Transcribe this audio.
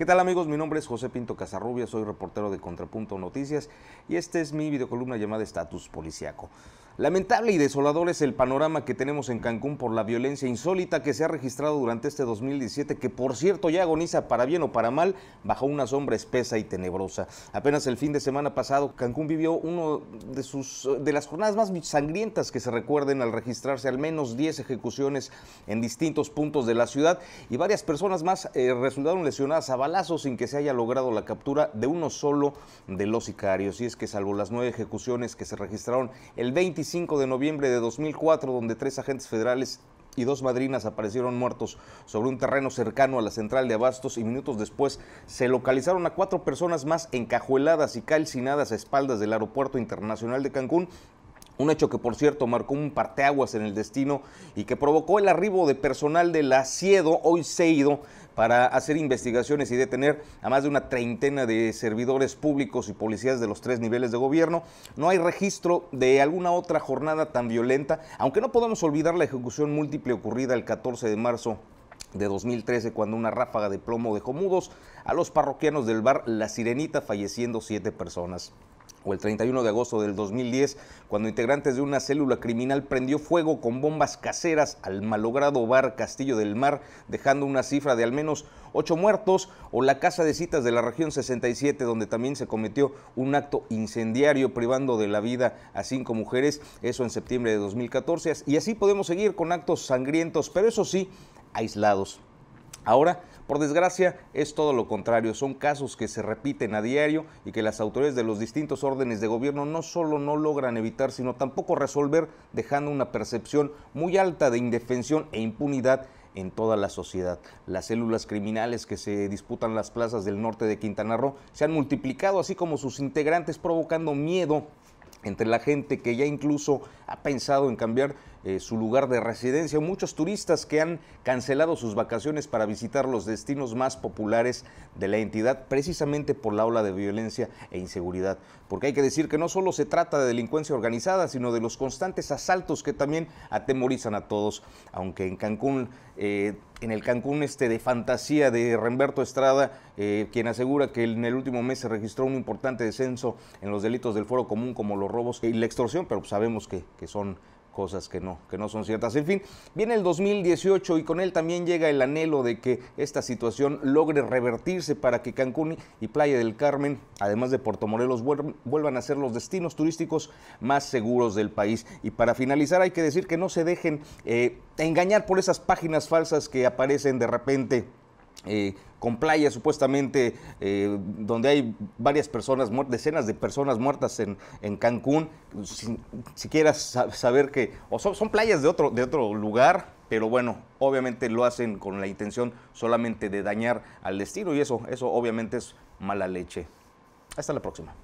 ¿Qué tal amigos? Mi nombre es José Pinto Casarrubia, soy reportero de Contrapunto Noticias y esta es mi videocolumna llamada Estatus Policiaco. Lamentable y desolador es el panorama que tenemos en Cancún por la violencia insólita que se ha registrado durante este 2017, que por cierto ya agoniza para bien o para mal bajo una sombra espesa y tenebrosa. Apenas el fin de semana pasado, Cancún vivió una de sus de las jornadas más sangrientas que se recuerden al registrarse al menos 10 ejecuciones en distintos puntos de la ciudad y varias personas más eh, resultaron lesionadas a balazos sin que se haya logrado la captura de uno solo de los sicarios. Y es que salvo las nueve ejecuciones que se registraron el 25 de noviembre de 2004, donde tres agentes federales y dos madrinas aparecieron muertos sobre un terreno cercano a la central de abastos y minutos después se localizaron a cuatro personas más encajueladas y calcinadas a espaldas del aeropuerto internacional de Cancún un hecho que, por cierto, marcó un parteaguas en el destino y que provocó el arribo de personal del Asiedo, hoy Seido, para hacer investigaciones y detener a más de una treintena de servidores públicos y policías de los tres niveles de gobierno. No hay registro de alguna otra jornada tan violenta, aunque no podemos olvidar la ejecución múltiple ocurrida el 14 de marzo de 2013 cuando una ráfaga de plomo dejó mudos a los parroquianos del bar La Sirenita falleciendo siete personas o el 31 de agosto del 2010, cuando integrantes de una célula criminal prendió fuego con bombas caseras al malogrado bar Castillo del Mar, dejando una cifra de al menos ocho muertos, o la casa de citas de la región 67, donde también se cometió un acto incendiario privando de la vida a cinco mujeres, eso en septiembre de 2014, y así podemos seguir con actos sangrientos, pero eso sí, aislados. Ahora por desgracia, es todo lo contrario. Son casos que se repiten a diario y que las autoridades de los distintos órdenes de gobierno no solo no logran evitar, sino tampoco resolver, dejando una percepción muy alta de indefensión e impunidad en toda la sociedad. Las células criminales que se disputan las plazas del norte de Quintana Roo se han multiplicado, así como sus integrantes, provocando miedo entre la gente que ya incluso ha pensado en cambiar eh, su lugar de residencia. Muchos turistas que han cancelado sus vacaciones para visitar los destinos más populares de la entidad precisamente por la ola de violencia e inseguridad. Porque hay que decir que no solo se trata de delincuencia organizada, sino de los constantes asaltos que también atemorizan a todos. Aunque en Cancún... Eh, en el Cancún este de fantasía de Remberto Estrada, eh, quien asegura que en el último mes se registró un importante descenso en los delitos del foro común como los robos y la extorsión, pero sabemos que son cosas que no, que no son ciertas. En fin, viene el 2018 y con él también llega el anhelo de que esta situación logre revertirse para que Cancún y Playa del Carmen, además de Puerto Morelos, vuelvan a ser los destinos turísticos más seguros del país. Y para finalizar, hay que decir que no se dejen eh, engañar por esas páginas falsas que aparecen de repente eh, con playas supuestamente eh, donde hay varias personas, decenas de personas muertas en, Cancún, sin siquiera saber que, o son, son, playas de otro, de otro lugar, pero bueno, obviamente lo hacen con la intención solamente de dañar al destino y eso, eso obviamente es mala leche. Hasta la próxima.